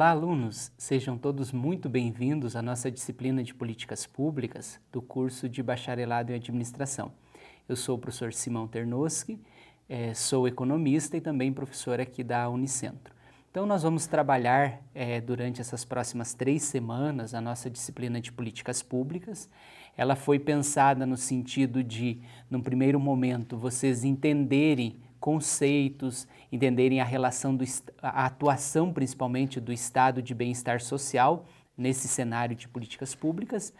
Olá, alunos! Sejam todos muito bem-vindos à nossa disciplina de Políticas Públicas do curso de Bacharelado em Administração. Eu sou o professor Simão Ternoski, é, sou economista e também professor aqui da Unicentro. Então, nós vamos trabalhar é, durante essas próximas três semanas a nossa disciplina de Políticas Públicas. Ela foi pensada no sentido de, num primeiro momento, vocês entenderem conceitos, entenderem a relação do a atuação principalmente do estado de bem-estar social nesse cenário de políticas públicas.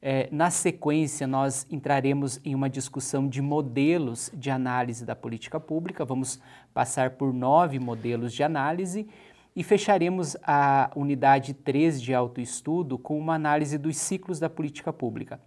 É, na sequência, nós entraremos em uma discussão de modelos de análise da política pública. Vamos passar por nove modelos de análise e fecharemos a unidade 3 de autoestudo com uma análise dos ciclos da política pública.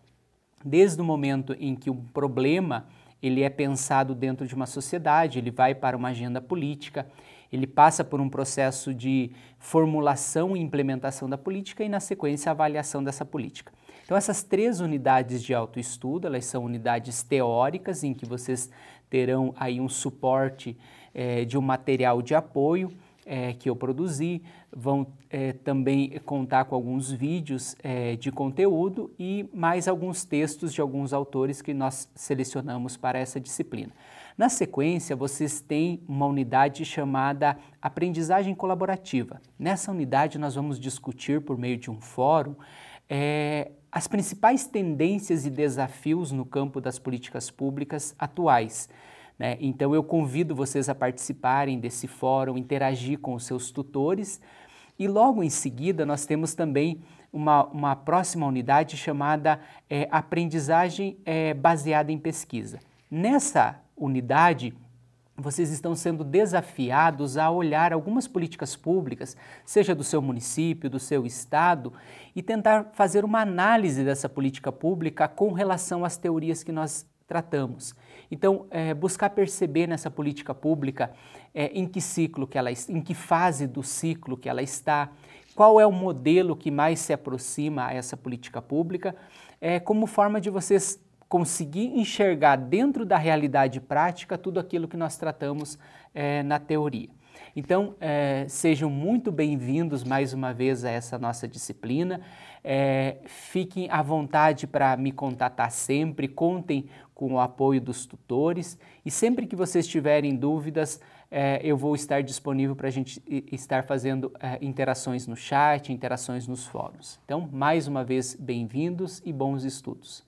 Desde o momento em que um problema ele é pensado dentro de uma sociedade, ele vai para uma agenda política, ele passa por um processo de formulação e implementação da política e, na sequência, a avaliação dessa política. Então, essas três unidades de autoestudo, elas são unidades teóricas, em que vocês terão aí um suporte eh, de um material de apoio, é, que eu produzi, vão é, também contar com alguns vídeos é, de conteúdo e mais alguns textos de alguns autores que nós selecionamos para essa disciplina. Na sequência, vocês têm uma unidade chamada Aprendizagem Colaborativa. Nessa unidade, nós vamos discutir, por meio de um fórum, é, as principais tendências e desafios no campo das políticas públicas atuais. Né? Então eu convido vocês a participarem desse fórum, interagir com os seus tutores. E logo em seguida nós temos também uma, uma próxima unidade chamada é, Aprendizagem é, Baseada em Pesquisa. Nessa unidade, vocês estão sendo desafiados a olhar algumas políticas públicas, seja do seu município, do seu estado, e tentar fazer uma análise dessa política pública com relação às teorias que nós tratamos. Então, é, buscar perceber nessa política pública é, em que ciclo que ela, em que fase do ciclo que ela está, qual é o modelo que mais se aproxima a essa política pública, é, como forma de vocês conseguir enxergar dentro da realidade prática tudo aquilo que nós tratamos é, na teoria. Então, é, sejam muito bem-vindos mais uma vez a essa nossa disciplina. É, fiquem à vontade para me contatar sempre, contem com o apoio dos tutores e sempre que vocês tiverem dúvidas, é, eu vou estar disponível para a gente estar fazendo é, interações no chat, interações nos fóruns. Então, mais uma vez, bem-vindos e bons estudos.